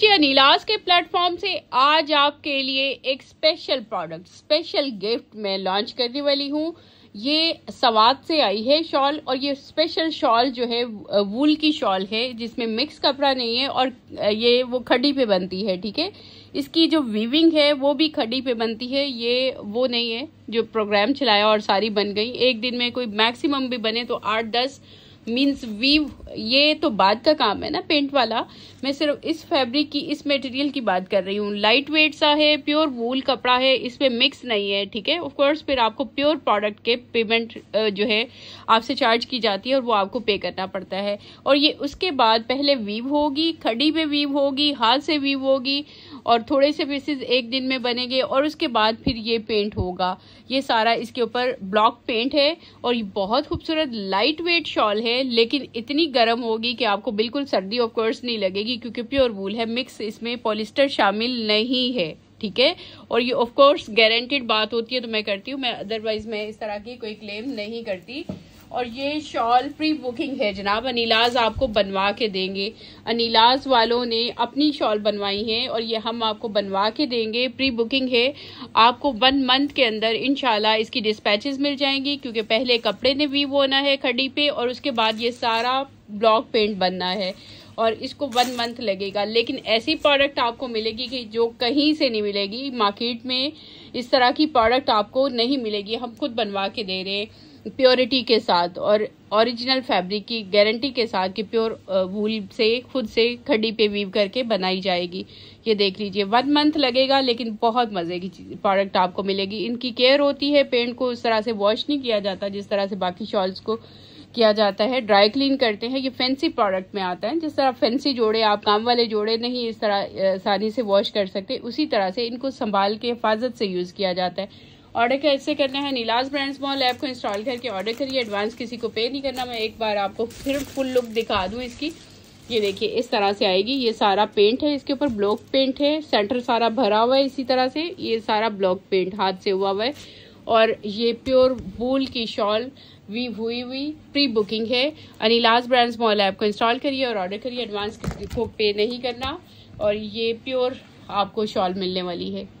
जी अनिलास के प्लेटफॉर्म से आज आपके लिए एक स्पेशल प्रोडक्ट स्पेशल गिफ्ट मैं लॉन्च करने वाली हूँ ये सवाद से आई है शॉल और ये स्पेशल शॉल जो है वूल की शॉल है जिसमें मिक्स कपड़ा नहीं है और ये वो खड़ी पे बनती है ठीक है इसकी जो वीविंग है वो भी खड़ी पे बनती है ये वो नहीं है जो प्रोग्राम चलाया और सारी बन गई एक दिन में कोई मैक्सिमम भी बने तो आठ दस मीन्स वीव ये तो बाद का काम है ना पेंट वाला मैं सिर्फ इस फैब्रिक की इस मटेरियल की बात कर रही हूँ लाइट वेट सा है प्योर वूल कपड़ा है इसमें मिक्स नहीं है ठीक है ऑफकोर्स फिर आपको प्योर प्रोडक्ट के पेमेंट जो है आपसे चार्ज की जाती है और वो आपको पे करना पड़ता है और ये उसके बाद पहले वीव होगी खड़ी पे वीव होगी हाथ से वीव होगी और थोड़े से पीसेज एक दिन में बनेंगे और उसके बाद फिर ये पेंट होगा ये सारा इसके ऊपर ब्लॉक पेंट है और ये बहुत खूबसूरत लाइट वेट शॉल है लेकिन इतनी गर्म होगी कि आपको बिल्कुल सर्दी ऑफ कोर्स नहीं लगेगी क्योंकि प्योर वूल है मिक्स इसमें पॉलिस्टर शामिल नहीं है ठीक है और ये ऑफ कोर्स गारंटेड बात होती है तो मैं करती हूँ मैं अदरवाइज मैं इस तरह की कोई क्लेम नहीं करती और ये शॉल प्री बुकिंग है जनाब अनिलाज आपको बनवा के देंगे अनिलाज वालों ने अपनी शॉल बनवाई है और ये हम आपको बनवा के देंगे प्री बुकिंग है आपको वन मंथ के अंदर इन इसकी डिस्पैचेस मिल जाएंगी क्योंकि पहले कपड़े ने वीव होना है खड़ी पे और उसके बाद ये सारा ब्लॉक पेंट बनना है और इसको वन मंथ लगेगा लेकिन ऐसी प्रोडक्ट आपको मिलेगी कि जो कहीं से नहीं मिलेगी मार्केट में इस तरह की प्रोडक्ट आपको नहीं मिलेगी हम खुद बनवा के दे रहे हैं प्योरिटी के साथ और ओरिजिनल फैब्रिक की गारंटी के साथ कि प्योर वूल से खुद से खड्डी पे वीव करके बनाई जाएगी ये देख लीजिए वन मंथ लगेगा लेकिन बहुत मज़े की प्रोडक्ट आपको मिलेगी इनकी केयर होती है पेंट को उस तरह से वॉश नहीं किया जाता जिस तरह से बाकी शॉल्स को किया जाता है ड्राई क्लीन करते हैं ये फैंसी प्रोडक्ट में आता है जिस तरह फैंसी जोड़े आप काम वाले जोड़े नहीं इस तरह आसानी से वॉश कर सकते उसी तरह से इनको संभाल के हिफाजत से यूज़ किया जाता है ऑर्डर कैसे करना है नीलाज ब्रांड्स मॉल ऐप को इंस्टॉल करके ऑर्डर करिए एडवांस किसी को पे नहीं करना मैं एक बार आपको फिर फुल लुक दिखा दूँ इसकी ये देखिए इस तरह से आएगी ये सारा पेंट है इसके ऊपर ब्लॉक पेंट है सेंटर सारा भरा हुआ है इसी तरह से ये सारा ब्लॉक पेंट हाथ से हुआ हुआ है और ये प्योर वूल की शॉल वी हुई हुई प्री बुकिंग है अनिलास ब्रांड्स मॉल ऐप को इंस्टॉल करिए और ऑर्डर करिए एडवांस को पे नहीं करना और ये प्योर आपको शॉल मिलने वाली है